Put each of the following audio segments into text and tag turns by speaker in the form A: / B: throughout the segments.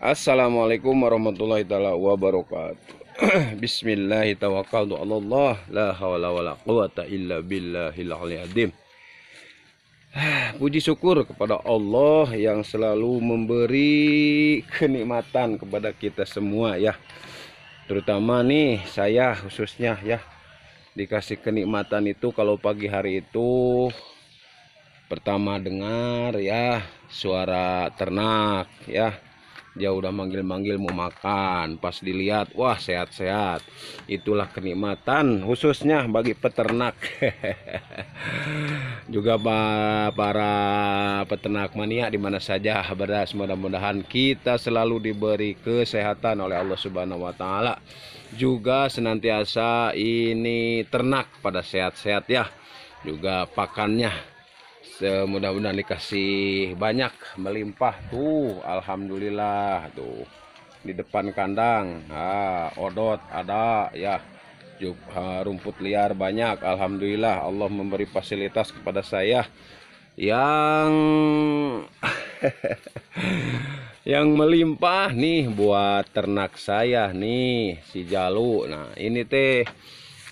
A: Assalamualaikum warahmatullahi taala wabarakatuh. Bismillahirrahmanirrahim. illa Puji syukur kepada Allah yang selalu memberi kenikmatan kepada kita semua ya. Terutama nih saya khususnya ya dikasih kenikmatan itu kalau pagi hari itu pertama dengar ya suara ternak ya dia udah manggil-manggil mau makan pas dilihat wah sehat-sehat itulah kenikmatan khususnya bagi peternak juga para peternak mania di mana saja beras mudah-mudahan kita selalu diberi kesehatan oleh Allah Subhanahu wa taala juga senantiasa ini ternak pada sehat-sehat ya juga pakannya semudah mudahan dikasih banyak melimpah tuh alhamdulillah tuh di depan kandang ah odot ada ya rumput liar banyak alhamdulillah Allah memberi fasilitas kepada saya yang yang melimpah nih buat ternak saya nih si jalu nah ini teh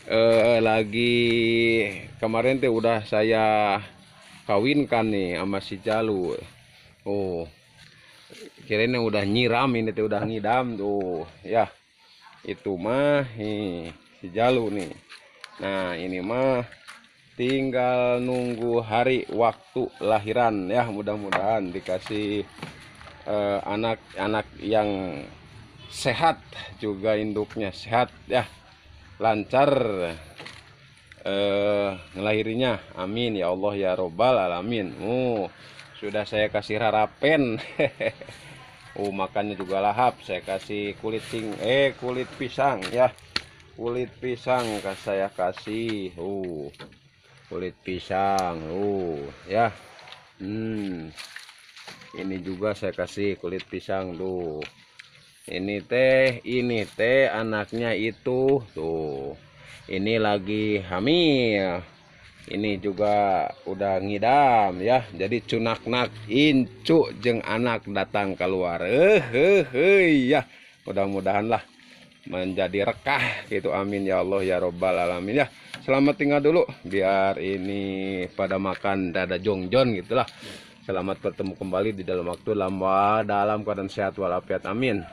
A: eh, lagi kemarin teh udah saya kawinkan nih sama si Jalu. Oh. Kirain yang udah nyiram ini tuh udah ngidam tuh. Ya. Itu mah nih, si Jalu nih. Nah, ini mah tinggal nunggu hari waktu lahiran ya mudah-mudahan dikasih anak-anak eh, anak -anak yang sehat juga induknya sehat ya lancar eh ngelahirinya amin ya Allah ya robbal alamin uh sudah saya kasih harapan uh makannya juga lahap saya kasih kulit sing eh kulit pisang ya kulit pisang saya kasih uh kulit pisang uh ya hmm ini juga saya kasih kulit pisang tuh ini teh ini teh anaknya itu tuh ini lagi hamil ini juga udah ngidam ya jadi nak, incu jeng anak datang keluar Hehehe, eh, ya mudah-mudahan lah menjadi rekah gitu amin ya Allah ya robbal alamin ya selamat tinggal dulu biar ini pada makan dada jongjon gitulah selamat bertemu kembali di dalam waktu lama dalam keadaan sehat walafiat amin